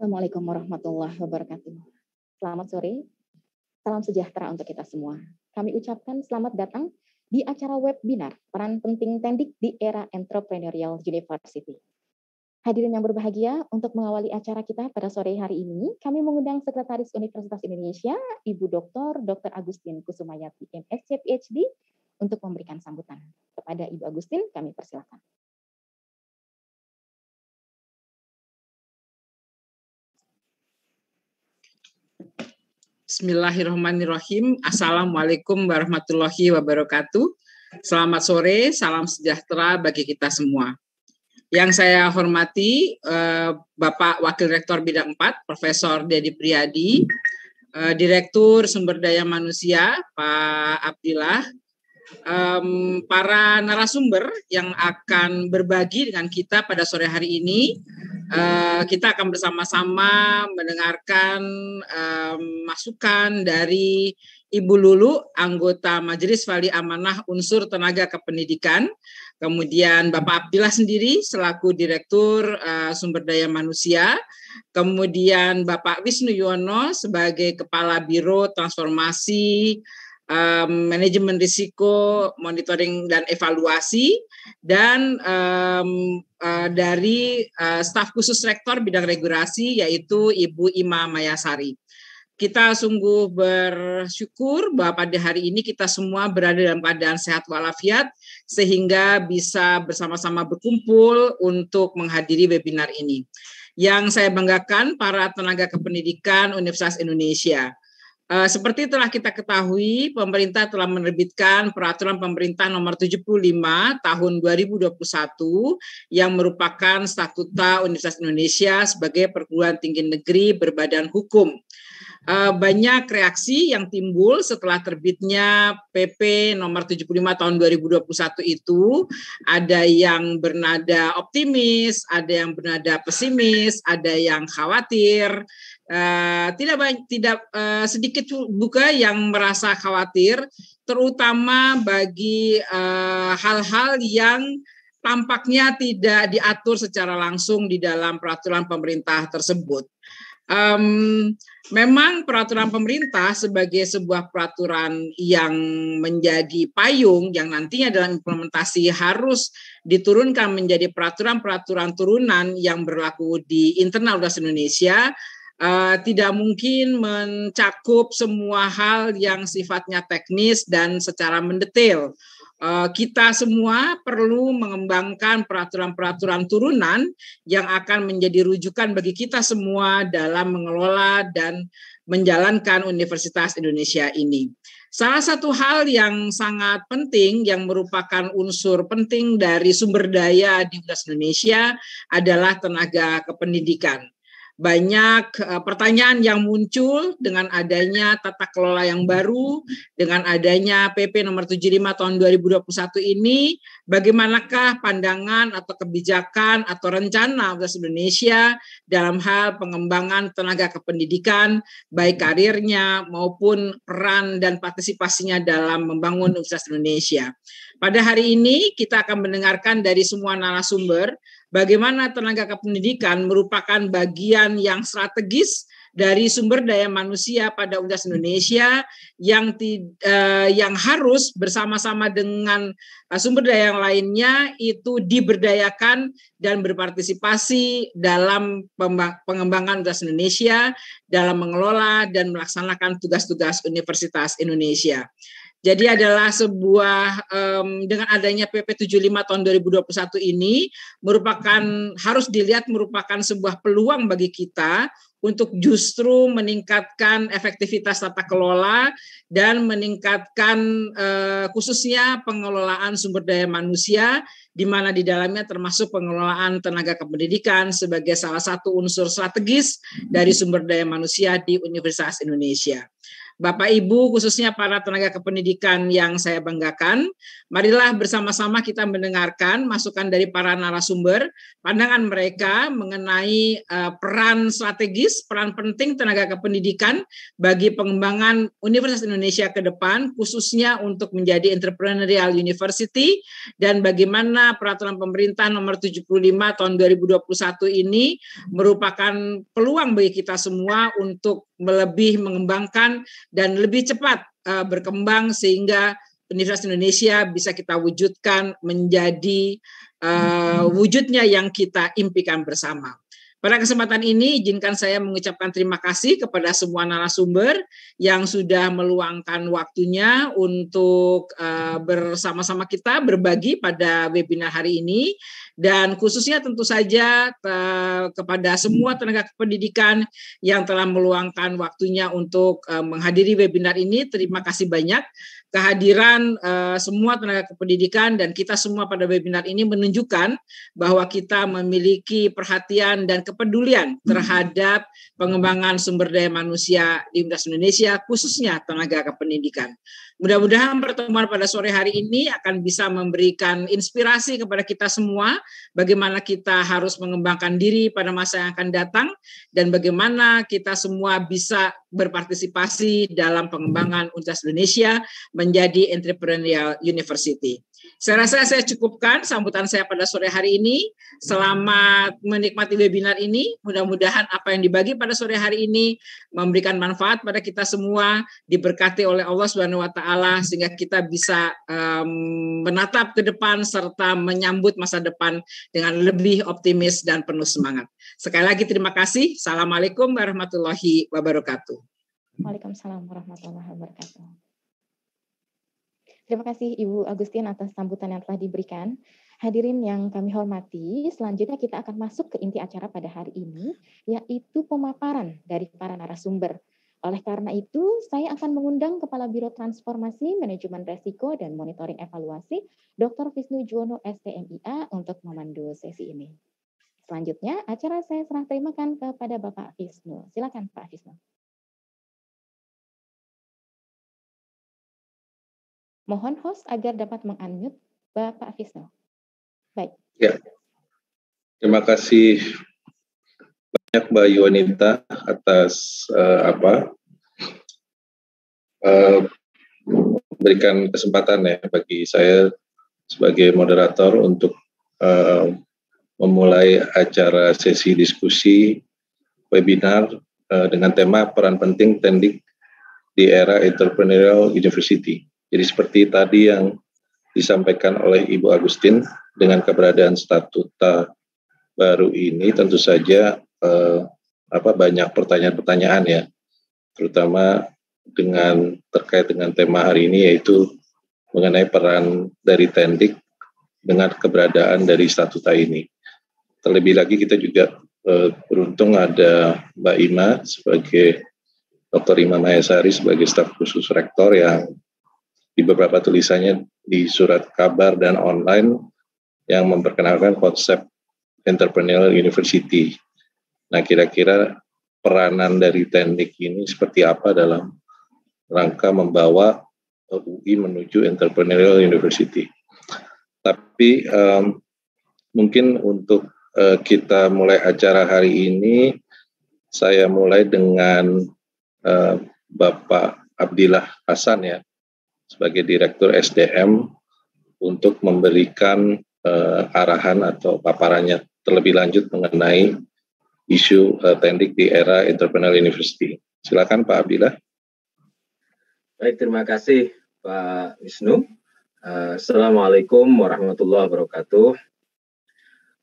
Assalamualaikum warahmatullahi wabarakatuh. Selamat sore. Salam sejahtera untuk kita semua. Kami ucapkan selamat datang di acara webinar peran penting Tendik di era Entrepreneurial University. Hadirin yang berbahagia, untuk mengawali acara kita pada sore hari ini, kami mengundang Sekretaris Universitas Indonesia, Ibu Dr. Dr. Agustin Kusumayati, MSc PhD, untuk memberikan sambutan. Kepada Ibu Agustin, kami persilakan. Bismillahirrahmanirrahim. Assalamualaikum warahmatullahi wabarakatuh. Selamat sore, salam sejahtera bagi kita semua. Yang saya hormati eh, Bapak Wakil Rektor Bidang 4, Profesor Dedi Priyadi, eh, Direktur Sumber Daya Manusia, Pak Abdillah, para narasumber yang akan berbagi dengan kita pada sore hari ini, Uh, kita akan bersama-sama mendengarkan um, masukan dari Ibu Lulu, anggota Majelis Wali Amanah Unsur Tenaga Kependidikan. Kemudian Bapak Abdillah sendiri selaku Direktur uh, Sumber Daya Manusia. Kemudian Bapak Wisnu Yono sebagai Kepala Biro Transformasi um, manajemen risiko, monitoring dan evaluasi, dan um, uh, dari uh, staf khusus rektor bidang regulasi yaitu Ibu Ima Mayasari. Kita sungguh bersyukur bahwa pada hari ini kita semua berada dalam keadaan sehat walafiat sehingga bisa bersama-sama berkumpul untuk menghadiri webinar ini. Yang saya banggakan para tenaga kependidikan Universitas Indonesia Eh, seperti telah kita ketahui, pemerintah telah menerbitkan peraturan pemerintah nomor 75 tahun 2021 yang merupakan statuta Universitas Indonesia sebagai perguruan tinggi negeri berbadan hukum. Eh, banyak reaksi yang timbul setelah terbitnya PP nomor 75 tahun 2021 itu. Ada yang bernada optimis, ada yang bernada pesimis, ada yang khawatir. Eh, tidak banyak, tidak eh, sedikit buka yang merasa khawatir, terutama bagi hal-hal yang tampaknya tidak diatur secara langsung di dalam peraturan pemerintah tersebut um, memang peraturan pemerintah sebagai sebuah peraturan yang menjadi payung yang nantinya dalam implementasi harus diturunkan menjadi peraturan-peraturan turunan yang berlaku di internal Universitas Indonesia Uh, tidak mungkin mencakup semua hal yang sifatnya teknis dan secara mendetail. Eh, kita semua perlu mengembangkan peraturan-peraturan turunan yang akan menjadi rujukan bagi kita semua dalam mengelola dan menjalankan Universitas Indonesia ini. Salah satu hal yang sangat penting yang merupakan unsur penting dari sumber daya di Universitas Indonesia adalah tenaga kependidikan banyak eh, pertanyaan yang muncul dengan adanya tata kelola yang baru, dengan adanya PP nomor 75 tahun 2021 ini, bagaimanakah pandangan atau kebijakan atau rencana Universitas Indonesia dalam hal pengembangan tenaga kependidikan, baik karirnya maupun peran dan partisipasinya dalam membangun Universitas Indonesia. Pada hari ini kita akan mendengarkan dari semua narasumber bagaimana tenaga kependidikan merupakan bagian yang strategis dari sumber daya manusia pada Universitas Indonesia yang eh, yang harus bersama-sama dengan eh, sumber daya yang lainnya itu diberdayakan dan berpartisipasi dalam pengembangan Universitas Indonesia dalam mengelola dan melaksanakan tugas-tugas Universitas Indonesia. Jadi adalah sebuah um, dengan adanya PP 75 tahun 2021 ini merupakan harus dilihat merupakan sebuah peluang bagi kita untuk justru meningkatkan efektivitas tata kelola dan meningkatkan uh, khususnya pengelolaan sumber daya manusia di mana di dalamnya termasuk pengelolaan tenaga kependidikan sebagai salah satu unsur strategis dari sumber daya manusia di Universitas Indonesia. Bapak Ibu khususnya para tenaga kependidikan yang saya banggakan. Marilah bersama-sama kita mendengarkan masukan dari para narasumber, pandangan mereka mengenai eh, peran strategis, peran penting tenaga kependidikan bagi pengembangan Universitas Indonesia ke depan khususnya untuk menjadi entrepreneurial university dan bagaimana peraturan pemerintah nomor 75 tahun 2021 ini merupakan peluang bagi kita semua untuk lebih mengembangkan dan lebih cepat uh, berkembang sehingga Universitas Indonesia bisa kita wujudkan menjadi uh, wujudnya yang kita impikan bersama. Pada kesempatan ini, izinkan saya mengucapkan terima kasih kepada semua narasumber yang sudah meluangkan waktunya untuk uh, bersama-sama kita berbagi pada webinar hari ini dan khususnya tentu saja kepada semua tenaga kependidikan yang telah meluangkan waktunya untuk uh, menghadiri webinar ini. Terima kasih banyak kehadiran uh, semua tenaga kependidikan dan kita semua pada webinar ini menunjukkan bahwa kita memiliki perhatian dan kepedulian terhadap pengembangan sumber daya manusia di Indonesia khususnya tenaga kependidikan. Mudah-mudahan pertemuan pada sore hari ini akan bisa memberikan inspirasi kepada kita semua bagaimana kita harus mengembangkan diri pada masa yang akan datang dan bagaimana kita semua bisa berpartisipasi dalam pengembangan Universitas Indonesia menjadi entrepreneurial university. Saya rasa saya cukupkan sambutan saya pada sore hari ini. Selamat menikmati webinar ini. Mudah-mudahan apa yang dibagi pada sore hari ini memberikan manfaat pada kita semua, diberkati oleh Allah Subhanahu wa taala sehingga kita bisa um, menatap ke depan serta menyambut masa depan dengan lebih optimis dan penuh semangat. Sekali lagi terima kasih. Assalamualaikum warahmatullahi wabarakatuh. Waalaikumsalam warahmatullahi wabarakatuh. Terima kasih Ibu Agustin atas sambutan yang telah diberikan. Hadirin yang kami hormati, selanjutnya kita akan masuk ke inti acara pada hari ini, yaitu pemaparan dari para narasumber. Oleh karena itu, saya akan mengundang Kepala Biro Transformasi Manajemen Resiko dan Monitoring Evaluasi, Dr. Visnu Juwono STMIA untuk memandu sesi ini. Selanjutnya, acara saya serah terimakan kepada Bapak Visnu. Silakan Pak Visnu. Mohon host agar dapat mengunmute Bapak Fisno. Baik. Ya. Terima kasih banyak Mbak Yunita atas uh, apa uh, memberikan kesempatan ya bagi saya sebagai moderator untuk uh, memulai acara sesi diskusi webinar uh, dengan tema peran penting tendik di era entrepreneurial university. Jadi seperti tadi yang disampaikan oleh Ibu Agustin dengan keberadaan statuta baru ini tentu saja eh, apa banyak pertanyaan-pertanyaan ya terutama dengan terkait dengan tema hari ini yaitu mengenai peran dari Tendik dengan keberadaan dari statuta ini. Terlebih lagi kita juga eh, beruntung ada Mbak Ima sebagai Dr. Imam Ayasari sebagai staf khusus rektor yang di beberapa tulisannya di surat kabar dan online yang memperkenalkan konsep entrepreneurial university. Nah, kira-kira peranan dari teknik ini seperti apa dalam rangka membawa UI menuju entrepreneurial university. Tapi um, mungkin untuk uh, kita mulai acara hari ini, saya mulai dengan uh, Bapak Abdillah Hasan ya sebagai Direktur SDM untuk memberikan uh, arahan atau paparannya terlebih lanjut mengenai isu uh, eh, tendik di era entrepreneur university. Silakan Pak Abdillah. Baik, terima kasih Pak Wisnu. Uh, Assalamualaikum warahmatullahi wabarakatuh.